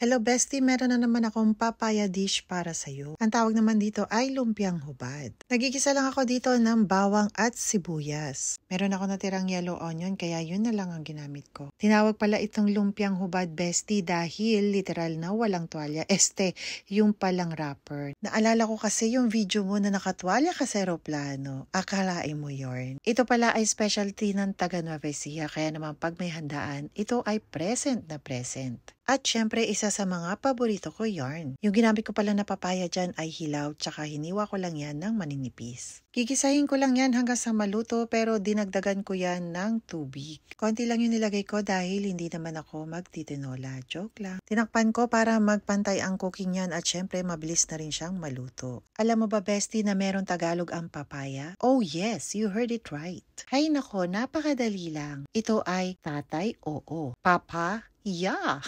Hello bestie, meron na naman akong papaya dish para sa'yo. Ang tawag naman dito ay lumpiang hubad. Nagigisa lang ako dito ng bawang at sibuyas. Meron ako natirang yellow onion kaya yun na lang ang ginamit ko. Tinawag pala itong lumpiang hubad bestie dahil literal na walang tuwalya. Este, yung palang wrapper. Naalala ko kasi yung video mo na nakatwalya ka sa aeroplano. Akalain mo yun. Ito pala ay specialty ng taga Nueva kaya naman pag may handaan, ito ay present na present. At syempre, isa sa mga paborito ko yarn. Yung ginamit ko pala na papaya dyan ay hilaw tsaka hiniwa ko lang yan ng maninipis. Kikisahin ko lang yan hanggang sa maluto pero dinagdagan ko yan ng tubig. Konti lang yung nilagay ko dahil hindi naman ako magtitinola. Joke lang. Tinakpan ko para magpantay ang cooking yan at syempre mabilis na rin siyang maluto. Alam mo ba bestie na meron Tagalog ang papaya? Oh yes, you heard it right. Hay nako, napakadali lang. Ito ay tatay oo. Papa, yeah.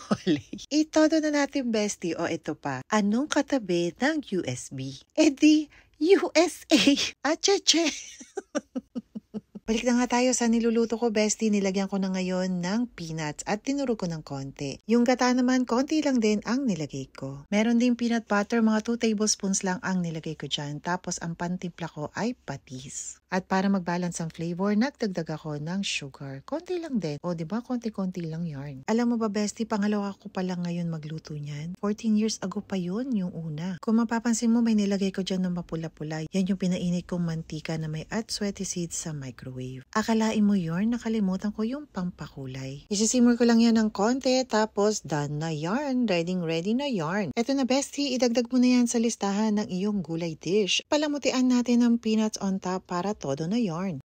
Holy. Itodo na natin, bestie. O, ito pa. Anong katabi ng USB? Eh di, USA. Acheche. Ah, Balik na nga tayo sa niluluto ko, bestie. Nilagyan ko na ngayon ng peanuts at tinuro ko ng konti. Yung gata naman, konti lang din ang nilagay ko. Meron din peanut butter, mga 2 tablespoons lang ang nilagay ko dyan. Tapos ang pantimpla ko ay patis. At para mag-balance ang flavor, nagdagdag ako ng sugar. Konti lang din. O, di ba? Konti-konti lang yarn. Alam mo ba, bestie, pangalawa ko pa lang ngayon magluto niyan. 14 years ago pa yon yung una. Kung mapapansin mo, may nilagay ko dyan ng mapula-pula. Yan yung pinainit kong mantika na may atsuete seeds sa microwave microwave. Akalain mo yon nakalimutan ko yung pampakulay. Isisimmer ko lang yan ng konti, tapos done na yarn. Ready ready na yarn. Eto na bestie, idagdag mo na yan sa listahan ng iyong gulay dish. Palamutian natin ng peanuts on top para todo na yarn.